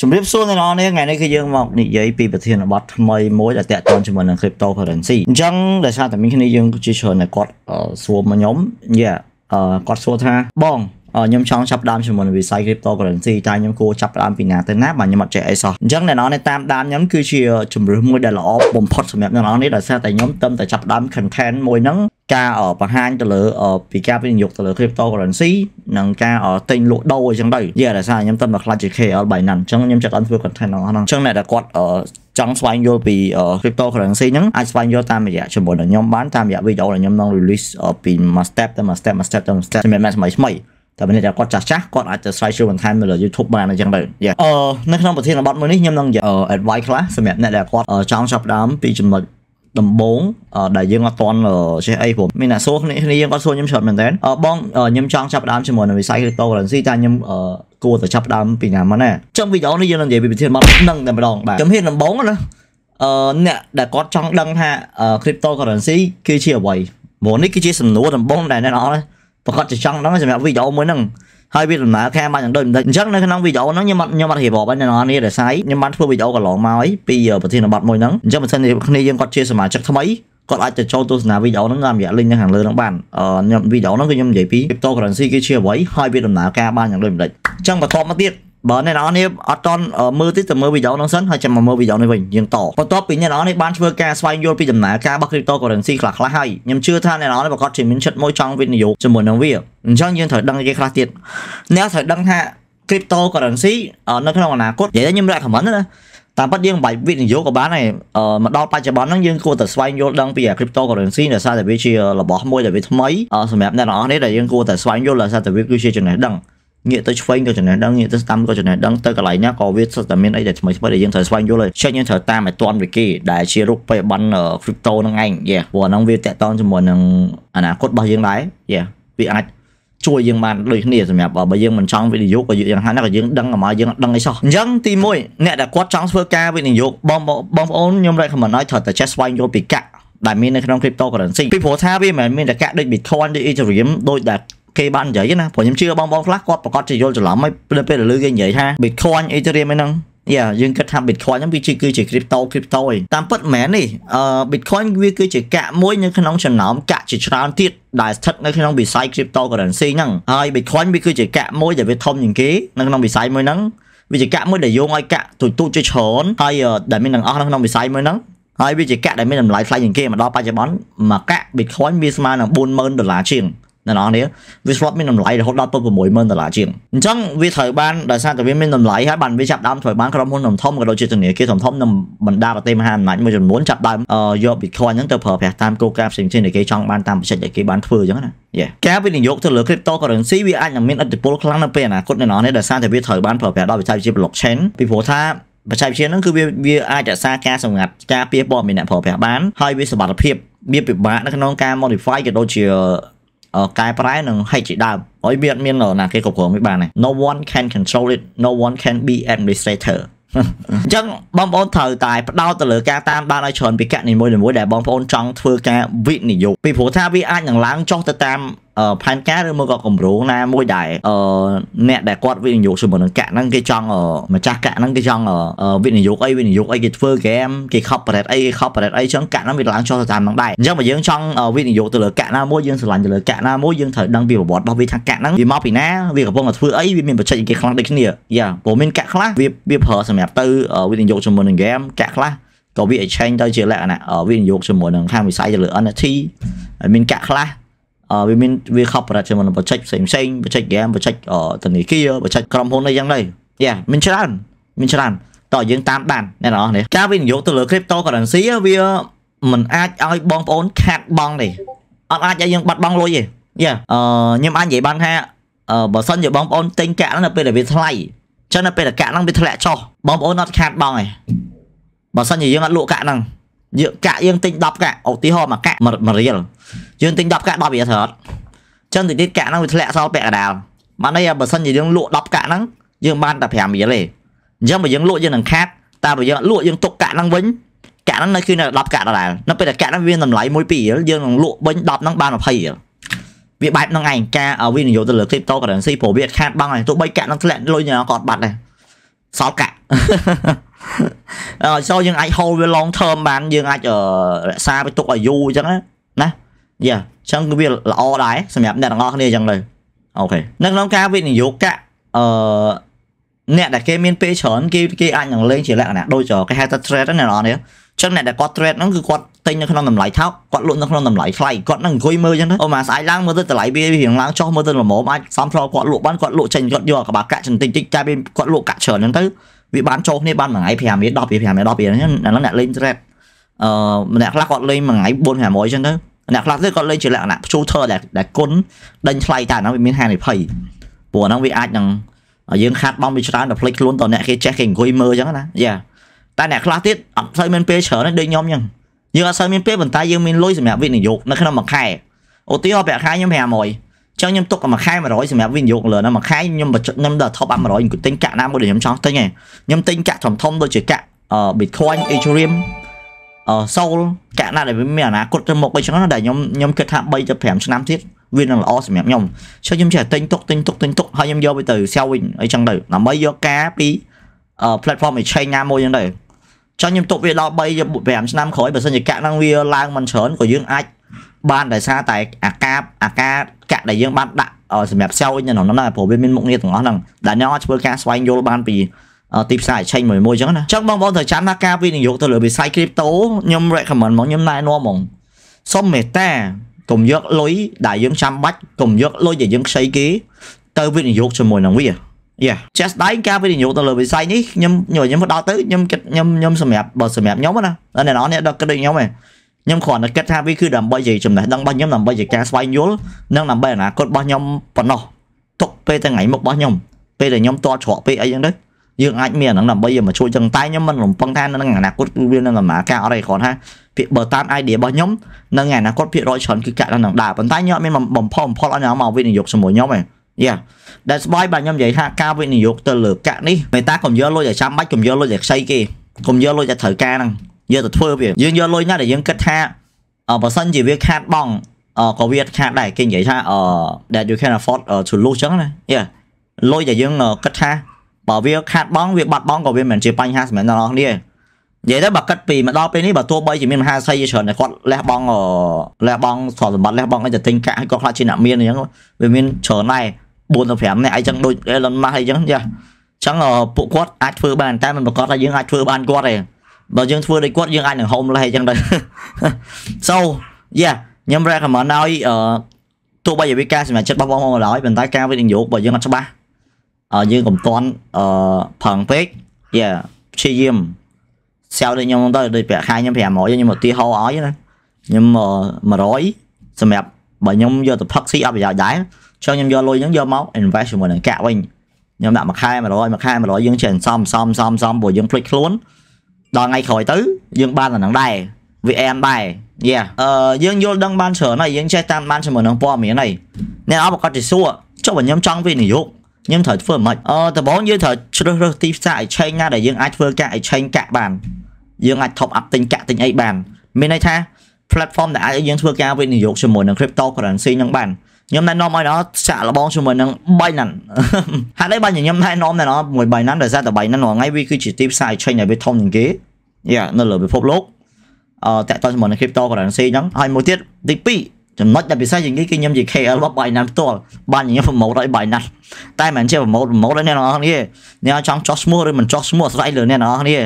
ជំរាបសួរអ្នកនរនេះថ្ងៃនេះគឺយើងមកនិយាយពីប្រធានបទថ្មីមួយដែលតាក់ទងជាមួយនឹង cryptocurrency អញ្ចឹងដោយសារតែមានគ្នាយើងជាច្រើនតែគាត់សួរមកខ្ញុំយ៉ាគាត់សួរថាបងខ្ញុំចង់ចាប់ដើមជាមួយនឹងវិស័យ cryptocurrency តើខ្ញុំគួរចាប់ដើមពីណាទៅណាបើខ្ញុំអត់ចេះអីសោះអញ្ចឹងអ្នកនរនេះតាមដានខ្ញុំគឺជាជំរឿសមួយដែលល្អបំផុតសម្រាប់អ្នកនរនេះដោយសារតែខ្ញុំតឹមតែចាប់ដើម content មួយហ្នឹងការបង្ហាញទៅលើពីការវិនិយោគទៅលើ cryptocurrency និងការទិញលក់ដូរអញ្ចឹងទៅយេដោយសារខ្ញុំទៅមកខ្លាចជា KL Binance អញ្ចឹងខ្ញុំចាប់អត់ធ្វើ content ហ្នឹងអញ្ចឹងអ្នកដែលគាត់ចង់ស្វែងយល់ពី cryptocurrency ហ្នឹងអាចស្វែងយល់តាមរយៈជាមួយនឹងខ្ញុំបានតាមរយៈវីដេអូដែលខ្ញុំនឹង release ពីមួយ step ទៅមួយ step មួយ step ទៅមួយ step សម្រាប់ថ្មីថ្មីតែមានតែគាត់ចាស់ចាស់គាត់អាចទៅស្រាវជ្រាវបន្ថែមនៅលើ YouTube បានអញ្ចឹងទៅអឺនៅក្នុងប្រធានបទមួយនេះខ្ញុំនឹង advice ខ្លះសម្រាប់អ្នកដែលគាត់ចង់ចាប់ផ្ដើមពីចំណុចដំបូងដែលយើងអត់ទាន់ចេះអីព្រមមានអ្នកសួរគ្នាយើងគាត់សួរខ្ញុំច្រើនមែនតើបងខ្ញុំចង់ចាប់ផ្ដើមជាមួយនឹងវិស័យ cryptocurrency ថាខ្ញុំគួរតែចាប់ផ្ដើមពីណាមកណាចឹងវីដេអូនេះយើងនឹងនិយាយពីវិធានមកនឹងតែម្ដងបាទជំហានដំបូងណាអឺអ្នកដែលគាត់ចង់ដឹងថា cryptocurrency គឺជាអ្វីមកនេះគឺជាសំណួរដំបូងដែលអ្នកនរប្រកាសចង់ដឹងសម្រាប់វីដេអូមួយហ្នឹងហើយវាដំណើរការមកយ៉ាងដូចមិនដូចអញ្ចឹងនៅក្នុងវីដេអូហ្នឹងខ្ញុំអត់ខ្ញុំអត់រៀបរាប់ហ្នឹងអ្នកនាងដោយសារខ្ញុំបានធ្វើវីដេអូកន្លងមកហើយពីប្រធានបទមួយហ្នឹងអញ្ចឹងបើសិនជាគ្នាយើងគាត់ជាសមាជិកថ្មីគាត់អាចទៅចូលទស្សនាវីដេអូហ្នឹងតាមរយៈ link នៅខាងលើហ្នឹងបានខ្ញុំវីដេអូហ្នឹងគឺខ្ញុំនិយាយពី cryptocurrency គេជាអ្វីហើយវាដំណើរការបានយ៉ាងដូចម្ដេចអញ្ចឹងបន្តមកទៀតបើអ្នកនរនេះអត់តន់មើលទៀតទៅមើលវីដេអូនោះសិនហើយចាំមកមើលវីដេអូនេះវិញយើងតបន្ទាប់ពីអ្នកនរនេះបានធ្វើការស្វែងយល់ពីដំណើរការរបស់ cryptocurrency ខ្លះៗហើយខ្ញុំជឿថាអ្នកនរនេះប្រកាសជាមានចិត្តមួយចង់វិនិយោគជាមួយនឹងវាអញ្ចឹងយើងត្រូវដឹងគេខ្លះទៀតអ្នកត្រូវដឹងថា cryptocurrency នៅក្នុងអនាគតនិយាយខ្ញុំ recommend ណាតាមពិតយើងមិនបាច់វិនិយោគក៏បានដែរមកដល់បច្ចុប្បន្នហ្នឹងយើងគួរតែស្វែងយល់ដឹងពី cryptocurrency ដោយសារតែវាជារបស់មួយដែលវាថ្មីសម្រាប់អ្នកនរអស់នេះដែលយើងគួរតែស្វែងយល់ដោយសារតែវាគឺជាចំណេះដឹងងាកទៅឆ្វេងក៏ចំណេះដឹងងាកទៅស្ដាំក៏ចំណេះដឹងទៅកន្លែងណាក៏វាសុទ្ធតែមានអីដែលថ្មីថ្មីដែលយើងត្រូវស្វែងយល់ហើយចេះយើងត្រូវតាមឲ្យទាន់វាគេដែលជារូបិយប័ណ្ណ crypto ហ្នឹងឯងយេព្រោះហ្នឹងវាតកតងជាមួយនឹងអនាគតរបស់យើងដែរយេវាអាចជួយយើងបានដូចគ្នាសម្រាប់បើយើងមិនចង់វិនិយោគក៏យើងយ៉ាងណាក៏យើងដឹងមកយើងដឹងអីសោះអញ្ចឹងទី1អ្នកដែលគាត់ចង់ធ្វើការវិនិយោគបងបងប្អូនខ្ញុំ recommend ឲ្យត្រូវតែចេះស្វែងយល់ពីកាក់ដែលមាននៅក្នុង cryptocurrency ពីព្រោះថាវាមិនមែនមានតែកាក់ដូច Bitcoin ដូច Ethereum ដូចដែលគេបាននិយាយណាព្រោះខ្ញុំជឿបងបងខ្លះគាត់ប្រកាសជាយល់ច្រឡំហើយពេលលើគេនិយាយថា Bitcoin Ethereum ហ្នឹងយ៉ាយើងគិតថា Bitcoin ហ្នឹងវាជាគឺជា crypto crypto ឯងតាមពិតមែននេះអឺ Bitcoin វាគឺជាកាក់មួយនៅក្នុងចំណោមកាក់ជាច្រើនទៀតដែលស្ថិតនៅក្នុងវិស័យ cryptocurrency ហ្នឹងហើយ Bitcoin វាគឺជាកាក់មួយដែលវាធំជាងគេនៅក្នុងវិស័យមួយហ្នឹងវាជាកាក់មួយដែលយោងឲ្យកាក់ទូចទូចជាច្រើនហើយដែលមានទាំងអស់នៅក្នុងវិស័យមួយហ្នឹងហើយវាជាកាក់ដែលមានតម្លៃថ្លៃជាងគេមកដល់បច្ចុប្បន្នមួយកាក់ Bitcoin វាស្មើនឹង40000ដុល្លារជាងអ្នកនរនេះវាស្វតមានតម្លៃរហូតដល់ទៅ60000ដុល្លារជាងអញ្ចឹងវាត្រូវបានដោយសារតែវាមានតម្លៃហើយបានវាចាប់ដើមត្រូវបានក្រុមហ៊ុនធំធំក៏ដូចជាធនាគារធំធំនៅបណ្ដាប្រទេសមហាអំណាចមួយចំនួនចាប់ដើមយក Bitcoin ហ្នឹងទៅប្រើប្រាស់តាមគោលការណ៍ផ្សេងៗដែលគេចង់បានតាមបច្ចេកដែលគេបានធ្វើអញ្ចឹងណាការវិនិយោគទៅលើ cryptocurrency វាអាចនឹងមានឥទ្ធិពលខ្លាំងនៅពេលអនាគតអ្នកនរនេះដោយសារតែវាត្រូវបានប្រើប្រាស់ដោយវិស័យជា blockchain ពីព្រោះថាបច្ចេកវិទ្យាហ្នឹងគឺវាវាអាចរក្សាការសម្ងាត់ការពៀព័ត៌មានអ្នកប្រើប្រាស់បានហើយវាសមត្ថភាពវាពិបាកនៅក្នុងការ modify ក៏ដូចជាកែប្រែនិងហិចជាដើមហើយវាអត់មានណាគេគ្រប់គ្រងវាបានទេ No one can control it no one can be administrator អញ្ចឹងបងប្អូនត្រូវតែផ្ដោតទៅលើការតាមដានឲ្យច្រើនពីកៈនីមួយៗដែលបងប្អូនចង់ធ្វើការវិនិយោគពីព្រោះថាវាអាចនឹងឡើងចុះទៅតាមផែនការឬមកក៏គម្រោងណាមួយដែលអ្នកដែលគាត់វិនិយោគជាមួយនឹងកាក់ហ្នឹងគេចង់ម្ចាស់កាក់ហ្នឹងគេចង់វិនិយោគអីវិនិយោគអីគេធ្វើហ្គេមគេ corporate អីគេ corporate អីចឹងកាក់ហ្នឹងវាឡើងចុះទៅតាមហ្នឹងដែរអញ្ចឹងបើយើងចង់វិនិយោគទៅលើកាក់ណាមួយយើងស្រឡាញ់ទៅលើកាក់ណាមួយយើងត្រូវដឹងពីប្រវត្តិរបស់វាថាកាក់ហ្នឹងវាមកពីណាវាកំពុងតែធ្វើអីវាមានបច្ចេកទេសខ្លាំងដូចគ្នាយ៉ាព្រោះមានកាក់ខ្លះវាវាប្រើសម្រាប់ទៅវិនិយោគជាមួយនឹងហ្គេមកាក់ខ្លះក៏វា exchange ទៅជាលក្ខណៈវិនិយោគជាមួយនឹងខាងវិស័យទៅលើ NFT ហើយមានកាក់ខ្លះវាមានវា corporate ជាមួយនឹងបច្ចេកផ្សេងផ្សេងបច្ចេក game បច្ចេកធនាគារបច្ចេកក្រុមហ៊ុនអីយ៉ាងដែរយ៉ាមានច្រើនមានច្រើនតោះយើងតាមដានអ្នកនរនេះការវិនិយោគទៅលើ cryptocurrency វាមិនអាចឲ្យបងប្អូនខាត់បងទេអត់អាចឲ្យយើងបាត់បង់លុយទេយ៉ាអឺខ្ញុំអាចនិយាយបានថាបើសិនជាបងប្អូនទិញកាក់ហ្នឹងនៅ ពេលដែលវាថ្លៃចឹងនៅពេលដែលកាក់ហ្នឹងវាធ្លាក់ចុះបងប្អូនអត់ខាតបងទេបើសិនជាយើងអត់លក់កាក់ហ្នឹងយើងកាក់យើងទិញ10កាក់ឧទាហរណ៍មួយកាក់1រៀលយើងទិញ10កាក់10រៀលស្រោតចឹងតិចទៀតកាក់ហ្នឹងវាធ្លាក់សល់ពាក់កណ្ដាលបានន័យថាបើសិនជាយើងលក់10កាក់ហ្នឹងយើងបានតែ5រៀលទេអញ្ចឹងបើយើងលក់យើងនឹងខាតតែបើយើងលក់យើងទុកកាក់ហ្នឹងវិញកាក់ហ្នឹងនៅគឺនៅ10កាក់ដដែលនៅពេលដែលកាក់ហ្នឹងវាតម្លៃ1 2រៀលយើងនឹងលក់វិញ10ហ្នឹងបាន20រៀលវាបែបហ្នឹងឯងការវិនិយោគទៅលើ cryptocurrency ព្រោះវាខាតបង់ហើយទោះបីកាក់ហ្នឹងធ្លាក់លុយក៏អត់បាត់ដែរសល់កាក់អឺចូលយើងអាច hold វា long term បានយើងអាចរក្សាវាទុកឲ្យយូរអញ្ចឹងណាយ៉ាអញ្ចឹងគឺវាល្អដែរសម្រាប់អ្នកទាំងអស់គ្នាអញ្ចឹងទៅអូខេនៅក្នុងការវិនិយោគៈអឺអ្នកដែលគេមានពេលច្រើនគេគេអាចនឹងលេងជាលក្ខណៈដូចគេហៅថា trade ហ្នឹងអ្នកនរនេះចឹងអ្នកដែលគាត់ trade ហ្នឹងគឺគាត់ទិញនៅក្នុងតម្លៃថោកគាត់លក់នៅក្នុងតម្លៃថ្លៃគាត់នឹងអង្គុយមើលចឹងទៅអូមកស្អែកឡើងមើលទៅតម្លៃវារៀងឡើងចុះមើលទៅល្មមអាចសំផ្លោគាត់លក់បានគាត់លក់ចេញគាត់យកក្បាលកាក់ចន្តិចតិចតែវាគាត់លក់កាក់ច្រើនចឹងទៅវាបានចុះគ្នាបានមួយថ្ងៃ5រៀល10រៀល5រៀល10រៀលចឹងអាហ្នឹងអ្នកលេង trade អឺម្នាក់ខ្លះគាត់លេងមួយថ្ងៃ4 500ចឹងទៅអ្នកខ្លះទៀតគាត់លេងជាលក្ខណៈ shooter ដែលដែលគុណដេញថ្លៃតែហ្នឹងវាមានហានិភ័យព្រោះហ្នឹងវាអាចនឹងយើងខាត់បងវាច្រើនដល់ផ្លេចខ្លួនតអ្នកគេចេះគេអង្គុយមើលអញ្ចឹងណាយ៉ាតែអ្នកខ្លះទៀតអត់ស្ូវមានពេលច្រើនទេដូចខ្ញុំអញ្ចឹងយើងអត់ស្ូវមានពេលប៉ុន្តែយើងមានលុយសម្រាប់វិនិយោគនៅក្នុងមួយខែឧទាហរណ៍ប្រាក់ខែខ្ញុំ500ចឹងខ្ញុំទុកមួយខែ100សម្រាប់វិនិយោគលើហ្នឹងមួយខែខ្ញុំខ្ញុំដល់ top up 100ខ្ញុំទិញកាក់ណាមួយដែលខ្ញុំចង់ទិញឯងខ្ញុំទិញកាក់ធំធំដូចជាកាក់ Bitcoin Ethereum សូលកណៈដែលវាមានអនាគតទៅមុខអីចឹងណាដែលខ្ញុំខ្ញុំគិតថា3ទៅ5ឆ្នាំទៀតវានឹងល្អសម្រាប់ខ្ញុំចុះខ្ញុំចេះតែទិញទុកទិញទុកទិញទុកហើយខ្ញុំយកវាទៅសែលវិញអីចឹងទៅដើម្បីយកការពី platform exchange ណាមួយចឹងទៅចុះខ្ញុំទុកវាដល់3 5ឆ្នាំក្រោយបើសិនជាកាក់ហ្នឹងវាឡើងមិនច្រើនក៏យើងអាចបានដោយសារតែអាការអាការកាក់ដែលយើងបានដាក់សម្រាប់សែលវិញនៅក្នុងហ្នឹងដែរព្រោះវាមានមុខងារទាំងអស់ហ្នឹងដែលខ្ញុំអាចធ្វើការស្វែងយល់បានពីទីផ្សារឆេញមួយមួយអញ្ចឹងណាអញ្ចឹងបងប្អូនត្រូវចាំថាការវិនិយោគទៅលើវិស័យ crypto ខ្ញុំ recommend មកខ្ញុំណែនាំហ្មងសុំមេត្តាកុំយកលុយដែលយើងចាំបាច់កុំយកលុយដែលយើងខ្ចីគេទៅវិនិយោគជាមួយនឹងវាយ៉ាចាស់ស្ដែងការវិនិយោគទៅលើវិស័យនេះខ្ញុំខ្ញុំផ្ដោតទៅខ្ញុំគិតខ្ញុំខ្ញុំសម្រាប់បើសម្រាប់ខ្ញុំណាអ្នកនរអ្នកដល់គិតដូចខ្ញុំឯងខ្ញុំគ្រាន់តែគិតថាវាគឺដើម្បីជាចំណេះដឹងរបស់ខ្ញុំដើម្បីជាការស្វែងយល់និងដើម្បីអនាគតរបស់ខ្ញុំប៉ុណ្ណោះទុកពេលថ្ងៃមុខរបស់ខ្ញុំពេលដែលខ្ញុំតតច្រកពេលអីចឹងទៅយើងអាចមានអាហ្នឹងដើម្បីមកជួយចឹងតែខ្ញុំមិនរំពឹងថានឹងអនាគតគឺវានឹងដំណើរការអរិយគ្រាន់ថាពាក្យបើតាម idea របស់ខ្ញុំនឹងអនាគតភាគរយច្រើនគឺកាក់ដល់នឹងដែរប៉ុន្តែខ្ញុំអត់មានបំផុសបំផុលឲ្យអ្នកមកវិនិយោគជាមួយខ្ញុំទេ Yeah ដែលស្បាយបាទខ្ញុំនិយាយថាការវិនិយោគទៅលើកាក់នេះមេតាកុំយកលុយតែចាំបាច់កុំយកលុយតែខ្ចីគេកុំយកលុយតែត្រូវការហ្នឹងយកទៅធ្វើវាយើងយកលុយណាដែលយើងគិតថាបើសិនជាវាខាតបង់ក៏វាខាតដែរគេនិយាយថា that you can afford to lose ចឹងណា Yeah លុយដែលយើងគិតថាបើវាខាតបង់វាបាត់បង់ក៏វាមិនជាបញ្ហាសម្រាប់អ្នកនរគ្នានិយាយទៅបើគិតពីមកដល់ពេលនេះបើទោះបីជាមានមហាស័យច្រើនតែគាត់លះបង់លះបង់ទ្រព្យសម្បត្តិលះបង់អីទៅទិញកាក់ឲ្យគាត់ខ្លាចជាអ្នកមានអញ្ចឹងវាមានច្រើនដែរ4ទៅ5នាក់អីចឹងដូច Elon Musk អីចឹងចាចឹងពួកគាត់អាចធ្វើបានតែមិនប្រកាសថាយើងអាចធ្វើបានគាត់ទេបើយើងធ្វើដូចគាត់យើងអាចនឹងហោមលេះអញ្ចឹងទៅ So yeah ខ្ញុំ recommend ឲ្យទោះបីជាវាការសម្រេចចិត្តរបស់បងមកឡើយប៉ុន្តែការវិនិយោគរបស់យើងអត់ច្បាស់យើងកុំតន់អឺផឹងពេកយ៉ាព្យាយាមសៅដូចខ្ញុំទៅដូចប្រាក់ខែខ្ញុំ500ខ្ញុំឧទាហរណ៍ឲ្យណាខ្ញុំ100សម្រាប់បើខ្ញុំយកទៅផឹកស៊ីអត់ប្រយោជន៍ដែរចុះខ្ញុំយកលុយហ្នឹងយកមក invest ជាមួយនឹងកាក់វិញខ្ញុំដាក់មួយខែ100មួយខែ100យើងចេះសំសំសំសំព្រោះយើងភ្លេចខ្លួនដល់ថ្ងៃក្រោយទៅយើងបានតែនឹងដែរ VM ដែរយ៉ាអឺយើងយល់ដឹងបានច្រើនហើយយើងចេះតាមបានជាមួយនឹងព័ត៌មានហើយអ្នកអបប្រកាសជាសួរចុះបើខ្ញុំចង់វិនិយោគខ្ញុំត្រូវធ្វើមិនអឺដំបូងយើងត្រូវជ្រើសរើសទីផ្សារ exchange ណាដែលយើងអាចធ្វើការ exchange កាក់បានយើងអាច top up ទិញកាក់ទិញអីបានមានន័យថា platform ដែលអាចយើងធ្វើការវិនិយោគជាមួយនឹង cryptocurrency ហ្នឹងបានខ្ញុំណែនាំឲ្យដល់ចាក់លបងជាមួយនឹង Binance ហើយនេះបានខ្ញុំណែនាំណែនាំមួយ Binance ដោយសារតែ Binance ហ្នឹងថ្ងៃវាគឺជាទីផ្សារ exchange ដែលវាធំជាងគេយ៉ានៅលើពិភពលោកអឺតាក់ទងជាមួយនឹង cryptocurrency ហ្នឹងហើយមួយទៀតទី2ចំណុចដែលពិសេសជាងគេគឺខ្ញុំជា KL របស់ Binance ផ្ទាល់បានខ្ញុំប្រម៉ូទឲ្យ Binance តែមិនជាប្រម៉ូទប្រម៉ូទឲ្យអ្នកនរគ្នាអ្នកចង់ចោះឈ្មោះឬមិនចោះឈ្មោះអាស្រ័យលើអ្នកនរគ្នា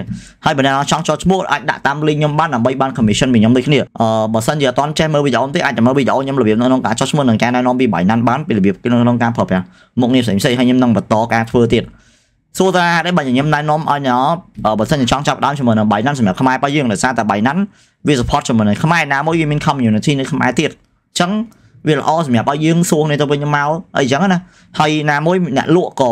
ហើយបើអ្នកនរចង់ចោះឈ្មោះអាចដាក់តាម link ខ្ញុំបានដើម្បីបាន commission ពីខ្ញុំដូចគ្នាអឺបើសិនជាអត់ទាន់ចេះមើលវីដេអូទេអាចតែមើលវីដេអូខ្ញុំរបៀបនៅក្នុងការចោះឈ្មោះនិងការណែនាំពី Binance បានពីរបៀបនៅក្នុងការប្រើប្រាស់មុខងារផ្សេងៗហើយខ្ញុំនឹងបន្តការធ្វើទៀតសួរថាហេតុអីបើញញឹមណែនាំឲ្យណោបើសិនជាចង់ចាប់ដើមជាមួយនឹង Binance សម្រាប់ខ្មែររបស់យើងដោយសារតែ Binance វា support ជាមួយនឹងខ្មែរណាមួយវាមាន community នៅខ្មែរទៀតចឹងវាល្អសម្រាប់ឲ្យយើងសួងនេះទៅវិញមកអីចឹងណាហើយណាមួយអ្នកលក់ក៏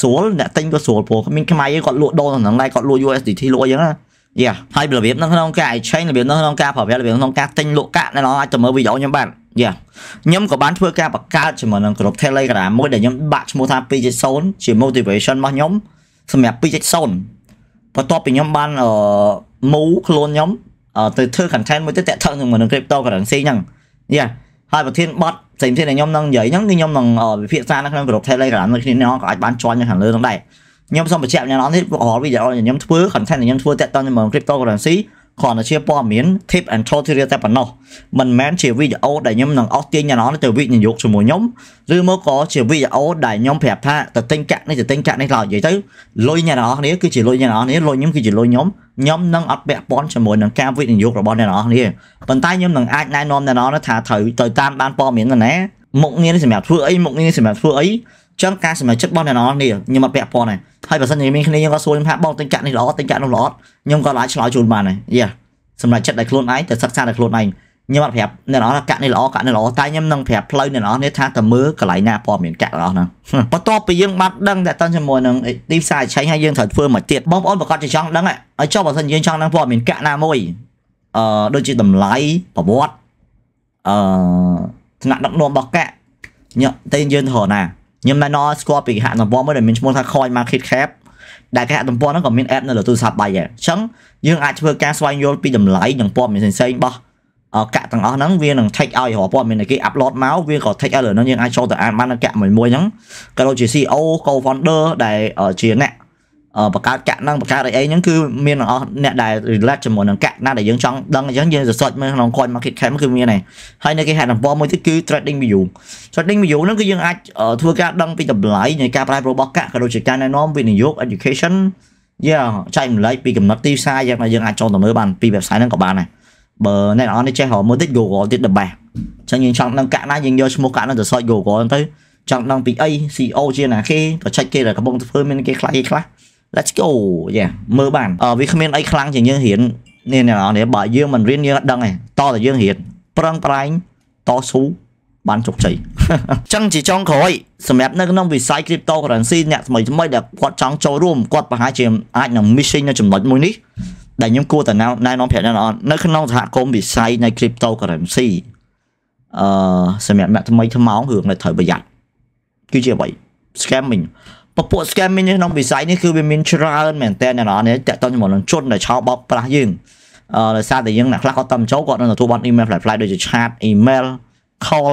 ស្រួលអ្នកទិញក៏ស្រួលព្រោះមានខ្មែរគាត់លក់ដូរក្នុងដែរគាត់លក់ USDT លក់អីចឹងណាយ៉ាហើយរបៀបនៅក្នុងការ exchange របៀបនៅក្នុងការប្រើប្រាស់របៀបក្នុងការទិញលក់កាក់ណែអាចទៅមើលវីដេអូខ្ញុំបានយ៉ាខ្ញុំក៏បានធ្វើការបង្កើតជាមួយនឹងក្រុម Telegram មួយដែលខ្ញុំដាក់ឈ្មោះថា2.0ជា motivation របស់ខ្ញុំសម្រាប់2.0បន្ទាប់ពីខ្ញុំបានអឺមូខ្លួនខ្ញុំទៅធ្វើ content មួយទៅតាក់ទងជាមួយនឹង cryptocurrency ហ្នឹងយ៉ាហើយប្រធានបတ်ផ្សេងផ្សេងដែលខ្ញុំនឹងនិយាយហ្នឹងគឺខ្ញុំនឹងវិភាគសារនៅក្នុងក្រុម Telegram របស់គ្នានេះក៏អាចបាន join នៅខាងលើហ្នឹងដែរខ្ញុំសូមបញ្ជាក់ម្យ៉ាងទៀតរាល់វីដេអូដែលខ្ញុំធ្វើ content ដែលខ្ញុំធ្វើតាក់ទងជាមួយ cryptocurrency គ្រាន់តែជាព័ត៌មាន tip and tutorial តែប៉ុណ្ណោះមិនមែនជាវីដេអូដែលខ្ញុំនឹងអស់ទាញអ្នកណាទៅវិនិយោគជាមួយខ្ញុំឬមកក៏ជាវីដេអូដែលខ្ញុំប្រាប់ថាទៅទិញកាក់នេះទៅទិញកាក់នេះឡើយនិយាយទៅលុយអ្នកណានេះគឺជាលុយអ្នកណានេះលុយខ្ញុំគឺជាលុយខ្ញុំខ្ញុំនឹងអត់ពាក់ព័ន្ធជាមួយនឹងការវិនិយោគរបស់អ្នកណានេះប៉ុន្តែខ្ញុំនឹងអាចណែនាំអ្នកណាថាត្រូវទៅតាមបានព័ត៌មានណាមុខងារនេះសម្រាប់ធ្វើអីមុខងារនេះសម្រាប់ធ្វើអីចឹងការសម្រេចចិត្តរបស់អ្នកនរនេះខ្ញុំអត់ពាក់ព័ន្ធដែរហើយបើសិនជាមានគ្នាខ្ញុំក៏សួរខ្ញុំថាបងទិញចាក់នេះល្អទិញចាក់នោះល្អខ្ញុំក៏អាចឆ្លើយជូនបានដែរយ៉ាសម្រេចចិត្តដោយខ្លួនឯងទៅសិក្សាដោយខ្លួនឯងខ្ញុំអត់ប្រាប់អ្នកនរកាក់នេះល្អកាក់នេះល្អតែខ្ញុំនឹងប្រាប់ផ្លូវអ្នកនរនេះថាតើមើលកន្លែងណាព័ត៌មានកាក់របស់ហ្នឹងបន្ទាប់ពីយើងបានដឹងតែតន់ជាមួយនឹងទីផ្សារឆែងហើយយើងត្រូវធ្វើមួយទៀតបងប្អូនប្រកាសជាចង់ដឹងហើយចុះបើសិនយើងចង់ដឹងព័ត៌មានកាក់ណាមួយអឺដូចជាតម្លៃប្រវត្តិអឺឋានៈដឹកនាំរបស់កាក់ញ៉ាំតែយើងទៅរកណាខ្ញុំណែនាំស្គាល់ពីគេហទំព័រមួយដែលមានឈ្មោះថា Coin Market Cap ដែលគេហទំព័រហ្នឹងក៏មាន app នៅលើទូរស័ព្ទដៃដែរអញ្ចឹងយើងអាចធ្វើការស្វែងយល់ពីតម្លៃនិងព័ត៌មានផ្សេងៗរបស់កាក់ទាំងអស់ហ្នឹងវានឹង take ឲ្យរាល់ព័ត៌មានដែលគេ upload មកវាក៏ take ឲ្យលើហ្នឹងយើងអាចចូលទៅអានបានកាក់មួយមួយហ្នឹងក៏ដូចជា CEO co-founder ដែលជាអ្នកបង្កើតកាក់ហ្នឹងបង្កើតអីអីហ្នឹងគឺមានអស់អ្នកដែល relate ជាមួយនឹងកាក់ណាដែលយើងចង់ដឹងអញ្ចឹងយើងសរសេចមើលក្នុង coin market cap គឺមានហើយហើយនៅគេហេតុតំព័រមួយទៀតគឺ trading view trading view ហ្នឹងគឺយើងអាចធ្វើការដឹងពីតម្លៃនៃការប្រែប្រួលរបស់កាក់ក៏ដូចជាការណែនាំវិនិយោគ education យ៉ាចែកម្លេចពីកំណត់ទីផ្សារយ៉ាងណាយើងអាចចូលទៅមើលបានពី website ហ្នឹងក៏បានដែរបើអ្នកនរនេះចេះរកមើលតិច Google ទៀតដល់បេះអញ្ចឹងយើងចង់ដឹងកាក់ណាយើងយកឈ្មោះកាក់ហ្នឹងទៅ search Google ហ្នឹងទៅចង់ដឹងពីអី CEO ជាណាគេ project គេដែលកំពុងធ្វើមានគេខ្លះគេខ្លះ let's go យ៉ាមើលបានវាគ្មានអីខ្លាំងជាងយើងរៀននេះអ្នកនរបើយើងមិនរៀនយើងអត់ដឹងទេតតែយើងរៀនប្រឹងប្រែងតស៊ូបានជោគជ័យអញ្ចឹងជាចុងក្រោយសម្រាប់នៅក្នុងវិស័យ cryptocurrency អ្នកថ្មីថ្មីដែលគាត់ចង់ចូលរួមគាត់ប្រហែលជាអាចនឹង missing នៅចំណុចមួយនេះដែលខ្ញុំគួរតែណែនាំប្រាប់អ្នកនរនៅក្នុងសហគមន៍វិស័យនៃ cryptocurrency អឺសម្រាប់អ្នកថ្មីថ្មោងរឿងដែលត្រូវប្រយ័ត្នគឺជាអ្វី scamming ពពួក scamming នេះក្នុងវិស័យនេះគឺវាមានច្រើនមែនតើអ្នកនរនេះតាក់ទងជាមួយនឹងជនដែលឆោបបោកប្រាស់យើងអឺដោយសារតែយើងអ្នកខ្លះគាត់តាមចូលគាត់នឹងទទួលបាន email ផ្លែៗដូចជា chat email call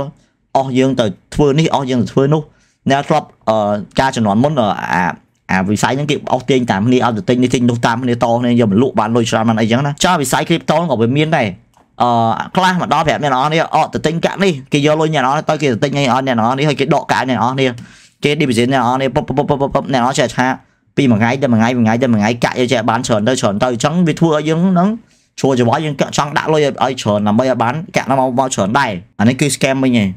អស់យើងទៅធ្វើនេះអស់យើងទៅធ្វើនោះអ្នកធ្លាប់អឺការចំនួនមុនអាអាវិស័យហ្នឹងគេអស់ទាញតាមគ្នាឲ្យទៅទិញនេះទិញនោះតាមគ្នាតគ្នាយកមកលក់បានលុយច្រើនបានអីចឹងណាចាវិស័យ crypto ក៏វាមានដែរអឺខ្លះមកដល់ប្រាប់អ្នកនរនេះអត់ទៅទិញកាក់នេះគេយកលុយអ្នកនរទៅគេទៅទិញឲ្យអ្នកនរនេះហើយគេដកកាក់អ្នកនរនេះគេ division អ្នកនរនេះពុបពុបពុបពុបអ្នកនរចេះឆាពីមួយថ្ងៃទៅមួយថ្ងៃមួយថ្ងៃទៅមួយថ្ងៃកាក់យកចេះបានច្រើនទៅច្រើនទៅអញ្ចឹងវាធ្វើឲ្យយើងហ្នឹងឈួរច្រវាយើងចង់ដាក់លុយឲ្យច្រើនដើម្បីឲ្យបានកាក់មកមកច្រើនដែរអានេះគឺ scam វិញឯង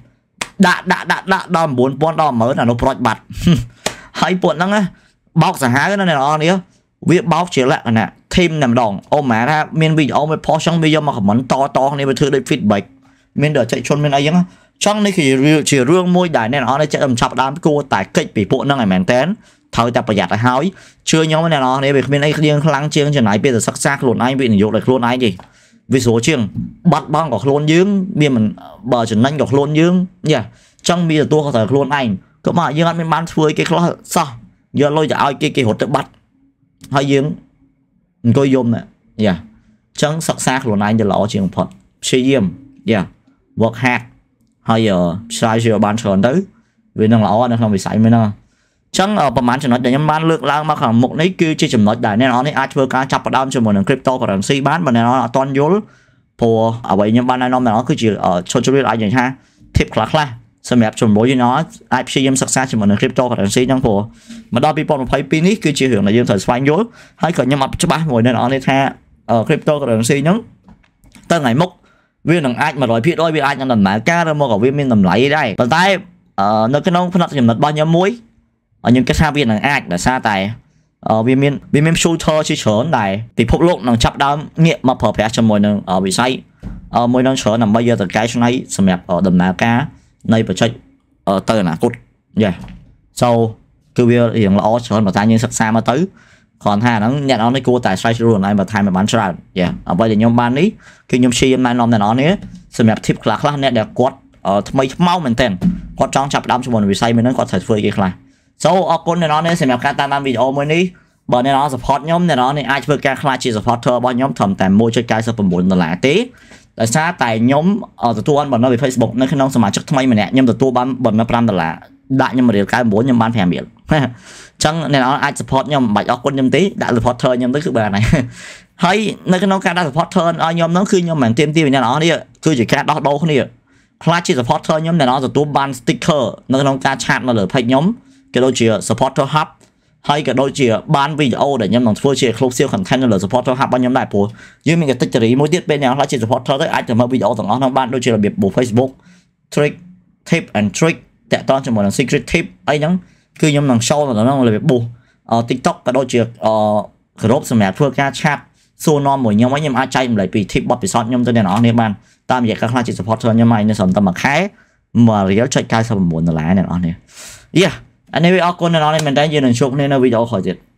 ដាក់ដាក់ដាក់ដាក់ដល់9000ដល់10000អានោះប្រូចបាត់ហើយពួកហ្នឹងបោកសាហាវណាអ្នកនរនេះវាបោកជាលក្ខណៈ team តែម្ដងអូម៉ាថាមានវីដេអូមួយផុសចឹងវាយកមក comment តតគ្នាវាធ្វើដូច feedback មានដល់ចែកជនមានអីចឹងចង់នេះគឺជារឿងមួយដែលអ្នកនរអនេះចិត្តខ្ញុំចាប់ដើមគួរតែកិច្ចពីពួកហ្នឹងឲ្យមែនតែនត្រូវតែប្រយ័ត្នឲ្យហើយជឿខ្ញុំអ្នកនរនេះវាគ្មានអីគ្រៀងខ្លាំងជាងចំណាយពេលទៅសិក្សាខ្លួនឯងវិនិយោគដល់ខ្លួនឯងទេវាស្រួលជាង បាត់បង់ក៏ខ្លួនយើងវាមិនបើចំណេញក៏ខ្លួនយើងយ៉ាចង់មានទទួលក៏ត្រូវខ្លួនឯងក៏មកយើងអត់មានបានធ្វើឲ្យគេខ្លោះសោះយកលុយទៅឲ្យគេគេរត់ទៅបាត់ហើយយើងអង្គុយយំណាយ៉ាចឹងសិក្សាខ្លួនឯងទៅល្អជាងបំផុតព្យាយាមយ៉ា work hard ហើយឆ្លើយជាបានច្រើនទៅវានឹងល្អនៅក្នុងវិស័យមួយហ្នឹងអញ្ចឹងប្រហែលចំណុចដែលខ្ញុំបានលើកឡើងមកខាងមុខនេះគឺជាចំណុចដែលអ្នកនរនេះអាចធ្វើការចាប់ផ្ដើមជាមួយនឹង cryptocurrency បានបើអ្នកនរអត់ទាន់យល់ព្រោះអ្វីខ្ញុំបានណែនាំអ្នកនរគឺជាឈុតជ្រៀតអាចនិយាយថា tip ខ្លះខ្លះសម្រាប់ជំនួយយើងអាចព្យាយាមសិក្សាជាមួយនឹង cryptocurrency ហ្នឹងព្រោះមកដល់2022នេះគឺជារឿងដែលយើងត្រូវស្វែងយល់ហើយក៏ខ្ញុំអត់ច្បាស់មួយនៅអននេះថា cryptocurrency ហ្នឹងតើថ្ងៃមុខវានឹងអាច100%វាអាចនឹងដំណើរការឬមកក៏វាមានតម្លៃដែរប៉ុន្តែនៅក្នុងផ្នែកចំណិតរបស់ខ្ញុំមួយខ្ញុំគិតថាវានឹងអាចដោយសារតែវាមានវាមាន shooter ជាច្រើនដែរពិភពលោកនឹងចាប់ដើមងាកមកប្រើប្រាស់ជាមួយនឹងវិស័យមួយនឹងច្រើនដើម្បីយកទៅកែច្នៃសម្រាប់ដំណើរការនៃបច្ចេកទៅអនាគតយេ so គឺវារឿងល្អច្រើនបើតែយើងសិក្សាមកទៅគ្រាន់ថាហ្នឹងអ្នកនរនេះគួរតែស្វែងជ្រួលខ្លួនឯងបន្ថែមឲ្យបានច្រើនយ៉ាអ្វីដែលខ្ញុំបាននេះគឺខ្ញុំព្យាយាមណែនាំអ្នកនរនេះសម្រាប់ tip ខ្លះខ្លះអ្នកដែលគាត់ថ្មីថ្មោងមែនទែនគាត់ចង់ចាប់ផ្ដើមជាមួយនឹងវិស័យមួយហ្នឹងគាត់ត្រូវធ្វើអីគេខ្លះ So អរគុណអ្នកនរនេះសម្រាប់ការតាមដានវីដេអូមួយនេះបើអ្នកនរ support ខ្ញុំអ្នកនរនេះអាចធ្វើការខ្លះជា supporter របស់ខ្ញុំត្រឹមតែ1.99ដុល្លារទេដោយសារតែខ្ញុំទទួលបានបំណុលពី Facebook នៅក្នុងសមាជិកថ្មីម្នាក់ខ្ញុំទទួលបានបំណុល5ដុល្លារដាក់ខ្ញុំរៀល99ខ្ញុំបាន5រៀលណាអញ្ចឹងអ្នកនរអាច support ខ្ញុំមិនបាច់អរគុណខ្ញុំទេដាក់ supporter ខ្ញុំទៅគឺបានហើយហើយនៅក្នុងការដាក់ supporter ឲ្យខ្ញុំហ្នឹងគឺខ្ញុំមិនទៀមទីពីអ្នកនរនេះគឺជាការដោះដូរគ្នាខ្លះជា supporter ខ្ញុំអ្នកនរទទួលបាន sticker នៅក្នុងការឆាតនៅលើ page ខ្ញុំក៏ដូចជា supporter hub ហើយក៏ដូចជាបានវីដេអូដែលខ្ញុំនឹងធ្វើជា exclusive content នៅលើ supporter hub របស់ខ្ញុំដែរព្រោះយើងមាន category មួយទៀតពេលអ្នកខ្លះជា supporter ទៅអាចទៅមើលវីដេអូទាំងអស់ហ្នឹងបានដូចជារបៀប Facebook trick tip and trick តាក់ទងជាមួយនឹង secret tip អីហ្នឹងគឺខ្ញុំនឹងចូលទៅក្នុងរបៀបប៊ូស TikTok ក៏ដូចជាក្រុមសម្រាប់ធ្វើការឆាតសួរនាំមួយខ្ញុំវិញខ្ញុំអាចចែកម្លេចពី tip បទពិសោធន៍ខ្ញុំទៅអ្នកនរនេះបានតាមរយៈការខ្លះជា supporter ខ្ញុំហើយនៅសំតាមមួយខែមួយរៀលចុច99ដុល្លារអ្នកនរនេះយ៉ាអានេះវាអរគុណអ្នកនរនេះមែនតើយើងនឹងជួបគ្នានៅវីដេអូក្រោយទៀត